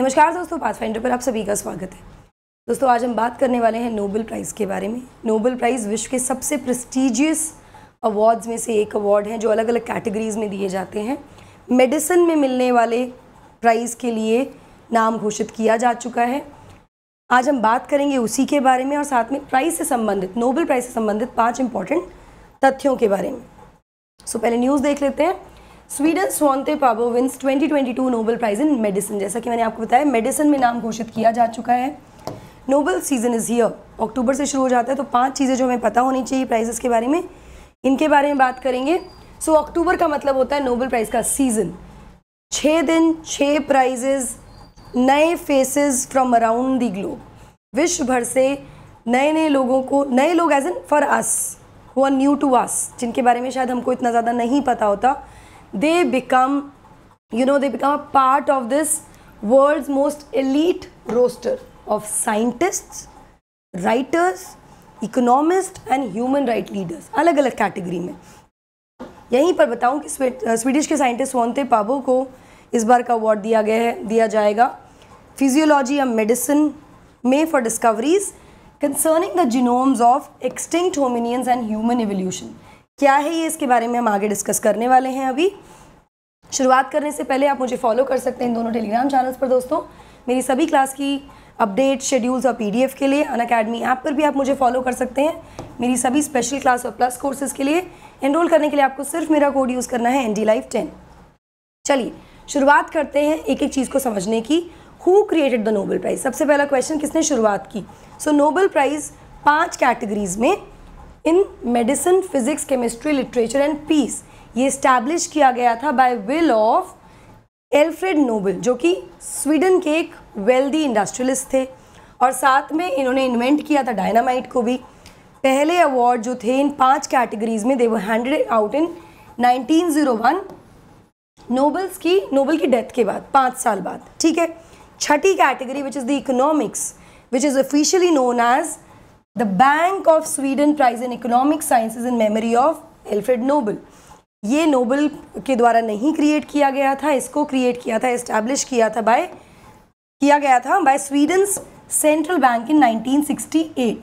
नमस्कार दोस्तों पाथफाइंडर पर आप सभी का स्वागत है दोस्तों आज हम बात करने वाले हैं नोबेल प्राइज़ के बारे में नोबल प्राइज़ विश्व के सबसे प्रेस्टिजियस अवार्ड्स में से एक अवार्ड है जो अलग अलग कैटेगरीज़ में दिए जाते हैं मेडिसिन में मिलने वाले प्राइज़ के लिए नाम घोषित किया जा चुका है आज हम बात करेंगे उसी के बारे में और साथ में प्राइज़ से संबंधित नोबल प्राइज़ से संबंधित पाँच इंपॉर्टेंट तथ्यों के बारे में सो so, पहले न्यूज़ देख लेते हैं Sweden Svante Paabo wins 2022 Nobel prize in medicine जैसा कि मैंने आपको बताया मेडिसिन में नाम घोषित किया जा चुका है Nobel season is here October से शुरू हो जाता है तो पांच चीज़ें जो हमें पता होनी चाहिए प्राइजेस के बारे में इनके बारे में बात करेंगे सो so, अक्टूबर का मतलब होता है नोबेल प्राइज़ का सीज़न छः दिन छः प्राइजेज नए faces from around the globe विश्व भर से नए नए लोगों को नए लोग एज एन फॉर अस हुआ न्यू टू अस जिनके बारे में शायद हमको इतना ज़्यादा नहीं पता होता they become, you know, they become a part of this world's most elite roster of scientists, writers, economist and human right leaders अलग अलग कैटेगरी में यहीं पर बताऊं कि स्वीडिश के साइंटिस्ट वॉन्ते पाबो को इस बार का अवार्ड दिया गया है दिया जाएगा फिजियोलॉजी या मेडिसिन में for discoveries concerning the genomes of extinct hominins and human evolution क्या है ये इसके बारे में हम आगे डिस्कस करने वाले हैं अभी शुरुआत करने से पहले आप मुझे फॉलो कर सकते हैं दोनों टेलीग्राम चैनल्स पर दोस्तों मेरी सभी क्लास की अपडेट शेड्यूल्स और पीडीएफ के लिए अन अकेडमी ऐप पर भी आप मुझे फॉलो कर सकते हैं मेरी सभी स्पेशल क्लास और प्लस कोर्सेज के लिए एनरोल करने के लिए आपको सिर्फ मेरा कोड यूज़ करना है एन डी लाइफ टेन चलिए शुरुआत करते हैं एक एक चीज़ को समझने की who created the Nobel prize सबसे पहला क्वेश्चन किसने शुरुआत की सो नोबल प्राइज़ पाँच कैटेगरीज में in medicine physics chemistry literature and peace ये इस्टेब्लिश किया गया था by will of Alfred Nobel जो कि स्वीडन के एक वेल्दी इंडस्ट्रियलिस्ट थे और साथ में इन्होंने इन्वेंट किया था डायनामाइट को भी पहले अवार्ड जो थे इन पांच कैटेगरीज में दे वो हैंडेड आउट इन 1901 नोबल्स की नोबल की डेथ के बाद पाँच साल बाद ठीक है छठी category which is the economics which is officially known as the bank of Sweden prize in economic science in memory of Alfred Nobel ये नोबल के द्वारा नहीं क्रिएट किया गया था इसको क्रिएट किया था इस्टेब्लिश किया था बाय किया गया था by Sweden central bank in 1968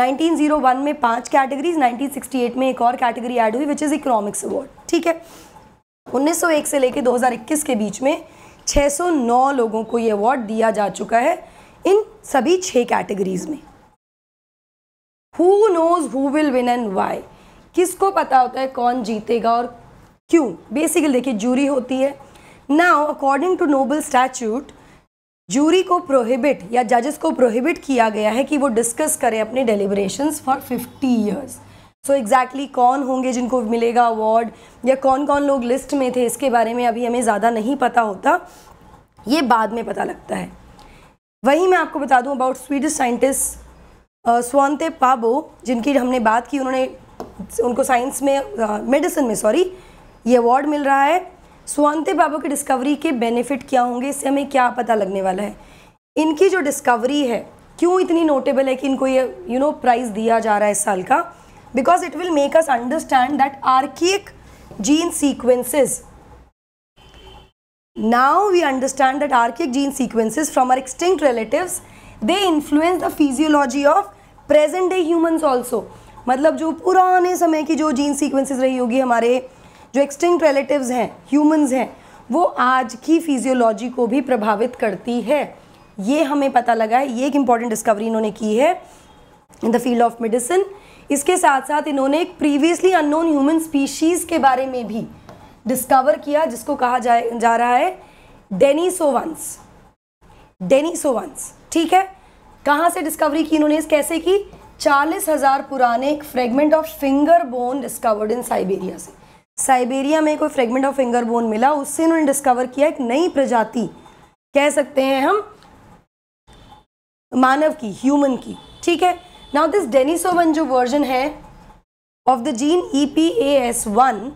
1901 में पांच कैटेगरीज 1968 में एक और कैटेगरी ऐड हुई विच इज़ इकोनॉमिक्स अवार्ड ठीक है 1901 से लेकर 2021 के बीच में 609 लोगों को ये अवार्ड दिया जा चुका है इन सभी छः कैटेगरीज में who knows who will win and why किसको पता होता है कौन जीतेगा और क्यों बेसिकली देखिए जूरी होती है now according to Nobel statute jury को प्रोहिबिट या जजेस को प्रोहिबिट किया गया है कि वो डिस्कस करें अपने deliberation for fifty years so exactly कौन होंगे जिनको मिलेगा अवार्ड या कौन कौन लोग लिस्ट में थे इसके बारे में अभी हमें ज़्यादा नहीं पता होता ये बाद में पता लगता है वहीं मैं आपको बता दूं अबाउट स्वीडिश साइंटिस्ट स्वान्ते पाबो जिनकी हमने बात की उन्होंने उनको साइंस में मेडिसिन में सॉरी ये अवार्ड मिल रहा है स्वान्ते पाबो की डिस्कवरी के बेनिफिट क्या होंगे इससे हमें क्या पता लगने वाला है इनकी जो डिस्कवरी है क्यों इतनी नोटेबल है कि इनको ये यू नो प्राइज़ दिया जा रहा है इस साल का because it will make us understand that archaic gene sequences now we understand that archaic gene sequences from our extinct relatives they influence the physiology of present day humans also मतलब जो पुराने समय की जो जीन सीक्वेंसेस रही होगी हमारे जो एक्सटिंक्ट रिलेटिव्स हैं ह्यूमंस हैं वो आज की फिजियोलॉजी को भी प्रभावित करती है ये हमें पता लगा है ये एक इम्पॉर्टेंट डिस्कवरी इन्होंने की है in the field of medicine इसके साथ साथ इन्होंने एक प्रीवियसली अननोन ह्यूमन स्पीशीज़ के बारे में भी डिस्कवर किया जिसको कहा जा, जा रहा है डेनिसोवंस डेनिसोवंस ठीक है कहाँ से डिस्कवरी की इन्होंने कैसे की चालीस हजार पुराने एक fragment of finger bone discovered in Siberia से साइबेरिया में कोई फ्रेगमेंट ऑफ फिंगर बोन मिला उससे इन्होंने डिस्कवर किया एक नई प्रजाति कह सकते हैं हम मानव की ह्यूमन की ठीक है नाउ दिस डेनिसोवन जो वर्जन है of the gene E P A S one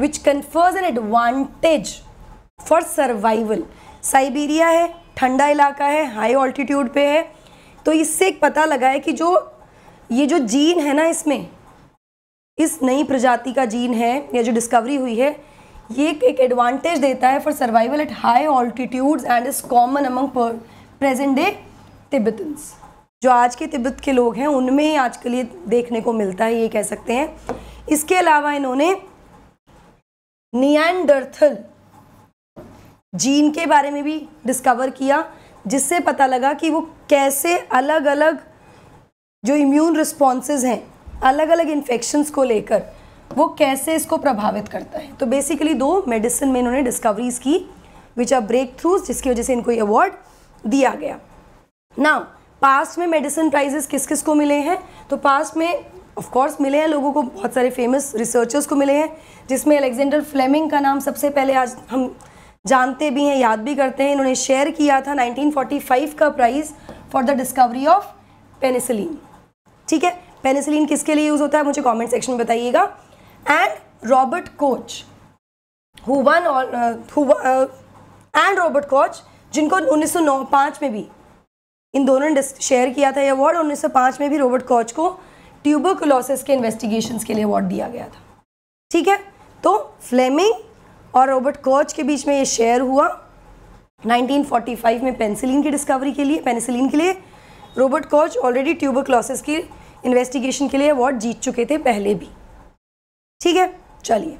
which confers an advantage for survival Siberia है ठंडा इलाका है हाई ऑल्टीट्यूड पे है तो इससे एक पता लगा है कि जो ये जो जीन है ना इसमें इस नई प्रजाति का जीन है या जो डिस्कवरी हुई है ये एक एडवांटेज देता है for survival at high altitudes and is common among present day Tibetans जो आज के तिब्बत के लोग हैं उनमें ही आजकल ये देखने को मिलता है ये कह सकते हैं इसके अलावा इन्होंने नियंडर्थल जीन के बारे में भी डिस्कवर किया जिससे पता लगा कि वो कैसे अलग अलग जो इम्यून रिस्पॉन्सेज हैं अलग अलग इन्फेक्शंस को लेकर वो कैसे इसको प्रभावित करता है तो बेसिकली दो मेडिसिन में इन्होंने डिस्कवरीज की विच आर ब्रेक थ्रूज जिसकी वजह से इनको ये अवार्ड दिया गया ना पास्ट में मेडिसिन प्राइजेस किस किस को मिले हैं तो पास्ट में ऑफ कोर्स मिले हैं लोगों को बहुत सारे फेमस रिसर्चर्स को मिले हैं जिसमें अलेक्जेंडर फ्लेमिंग का नाम सबसे पहले आज हम जानते भी हैं याद भी करते हैं इन्होंने शेयर किया था 1945 का prize for the discovery of penicillin ठीक है पेनिसिलिन किसके लिए यूज़ होता है मुझे कमेंट सेक्शन में बताइएगा and Robert Koch who won and Robert Koch जिनको उन्नीस 5 में भी इन दोनों ने शेयर किया था ये अवार्ड 1905 में भी रॉबर्ट कोच को ट्यूबरकुलोसिस के इन्वेस्टिगेशन के लिए अवार्ड दिया गया था ठीक है तो फ्लेमिंग और रॉबर्ट कोच के बीच में ये शेयर हुआ 1945 में पेंसिलिन की डिस्कवरी के लिए पेंसिलिन के लिए Robert Koch already tuberculosis की इन्वेस्टिगेशन के लिए अवार्ड जीत चुके थे पहले भी ठीक है चलिए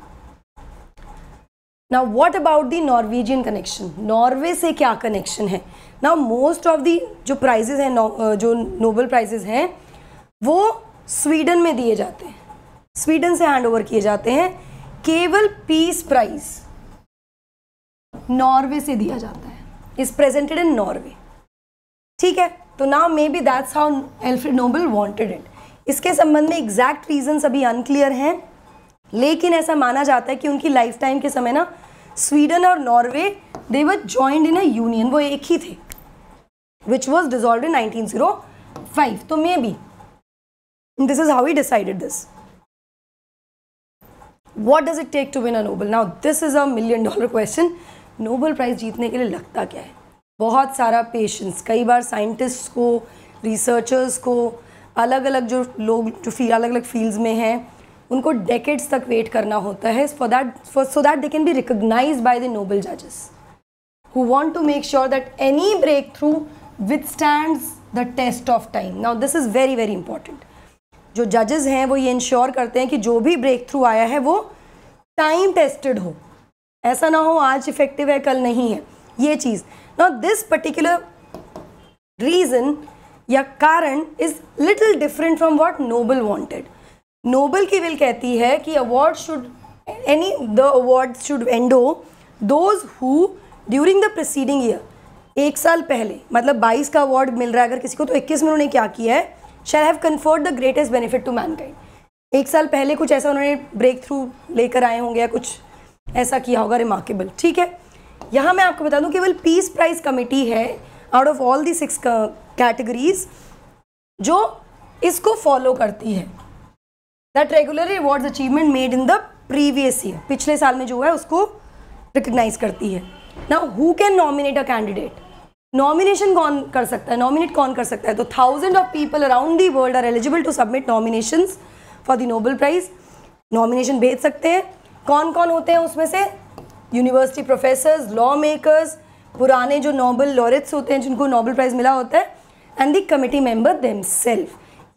now what about the Norwegian connection Norway से क्या कनेक्शन है नाउ मोस्ट ऑफ दी जो प्राइजेज हैं जो नोबल प्राइजेज हैं वो स्वीडन में दिए जाते हैं स्वीडन से हैंड ओवर किए जाते हैं केवल पीस प्राइज़ नॉर्वे से दिया जाता है इज प्रेजेंटेड इन नॉर्वे ठीक है तो now maybe that's how Alfred Nobel wanted it इसके संबंध में एग्जैक्ट रीजन अभी अनक्लियर हैं लेकिन ऐसा माना जाता है कि उनकी लाइफ टाइम के समय ना स्वीडन और Norway they were joined in a union वो एक ही थे विच वॉज डिजॉल्व इन 1905 तो maybe this is how he decided this what does it take to win a Nobel now this is a million dollar question Nobel prize जीतने के लिए लगता क्या है बहुत सारा पेशेंस कई बार साइंटिस्ट को रिसर्चर्स को अलग अलग जो लोग जो फी अलग अलग फील्ड्स में हैं उनको डेकेड्स तक वेट करना होता है for that for so that they can be recognise by the Nobel जजेस who want to make sure that any breakthrough stand the test of time now this is very very important जो जजेस हैं वो ये ensure करते हैं कि जो भी ब्रेक थ्रू आया है वो टाइम टेस्टेड हो ऐसा ना हो आज इफेक्टिव है कल नहीं है ये चीज़ ना दिस पर्टिकुलर रीज़न या कारण is little different from what Nobel wanted Nobel की विल कहती है कि award should any the award should endow those who during the proceeding year एक साल पहले मतलब 22 का अवार्ड मिल रहा है अगर किसी को तो 21 में उन्होंने क्या किया है shall have conferred the greatest benefit to man एक साल पहले कुछ ऐसा उन्होंने ब्रेक थ्रू लेकर आए होंगे या कुछ ऐसा किया होगा रिमार्केबल ठीक है यहाँ मैं आपको बता दूँ केवल पीस प्राइज कमेटी है out of all the six categories जो इसको फॉलो करती है that regular award achievement made in the previous year पिछले साल में जो है उसको रिकग्नाइज करती है ना who can nominate a candidate nomination कौन कर सकता है नॉमिनेट कौन कर सकता है तो thousand of people around the world are eligible to submit nomination for the Nobel prize nomination भेज सकते हैं कौन कौन होते हैं उसमें से यूनिवर्सिटी प्रोफेसर्स लॉ मेकर्स पुराने जो नोबल लॉरेट्स होते हैं जिनको नोबल प्राइज़ मिला होता है and the committee member them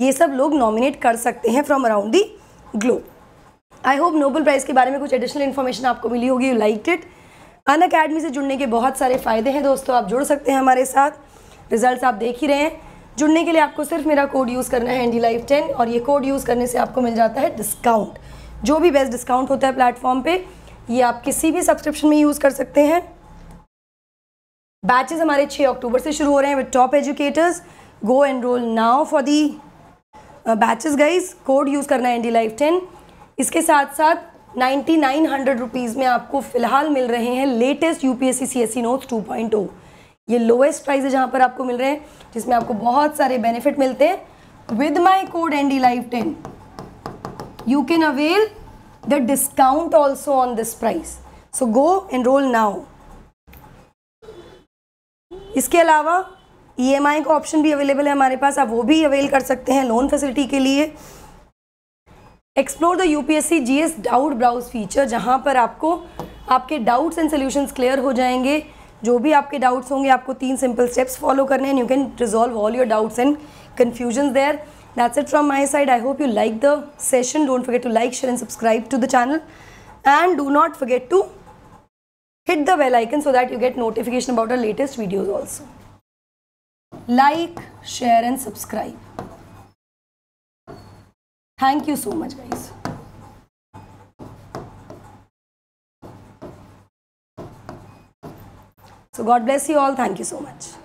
ये सब लोग नॉमिनेट कर सकते हैं from around the globe I hope Nobel prize के बारे में कुछ एडिशनल इन्फॉर्मेशन आपको मिली होगी you like it Unacademy से जुड़ने के बहुत सारे फ़ायदे हैं दोस्तों आप जुड़ सकते हैं हमारे साथ रिजल्ट आप देख ही रहे हैं जुड़ने के लिए आपको सिर्फ मेरा कोड यूज़ करना है एंडी डी लाइफ टेन और ये कोड यूज़ करने से आपको मिल जाता है डिस्काउंट जो भी बेस्ट डिस्काउंट होता है प्लेटफॉर्म पे ये आप किसी भी सब्सक्रिप्शन में यूज़ कर सकते हैं बैचेस हमारे 6 अक्टूबर से शुरू हो रहे हैं with top educators go enrol now for the batches guys code use करना है एन डी लाइफ टेन इसके साथ साथ नाइन्टी नाइन हंड्रेड रुपीज़ में आपको फ़िलहाल मिल रहे हैं latest U P S C C S C notes two point ये लोएस्ट प्राइस है जहाँ पर आपको मिल रहे हैं जिसमें आपको बहुत सारे बेनिफिट मिलते हैं with my code N D life ten you can avail the discount also on this price so go enroll now इसके अलावा ई एम आई का ऑप्शन भी अवेलेबल है हमारे पास आप वो भी अवेल कर सकते हैं लोन फैसिलिटी के लिए explore the UPSC GS doubt browse feature जहां पर आपको आपके डाउट्स एंड सोल्यूशंस क्लियर हो जाएंगे जो भी आपके डाउट्स होंगे आपको तीन सिंपल स्टेप्स फॉलो करने हैं you can resolve all your doubts and confusion there That's it from my side. I hope you like the session. Don't forget to like, share and subscribe to the channel. And do not forget to hit the bell icon so that you get notification about our latest videos also. Like, share and subscribe. Thank you so much guys. So God bless you all. Thank you so much.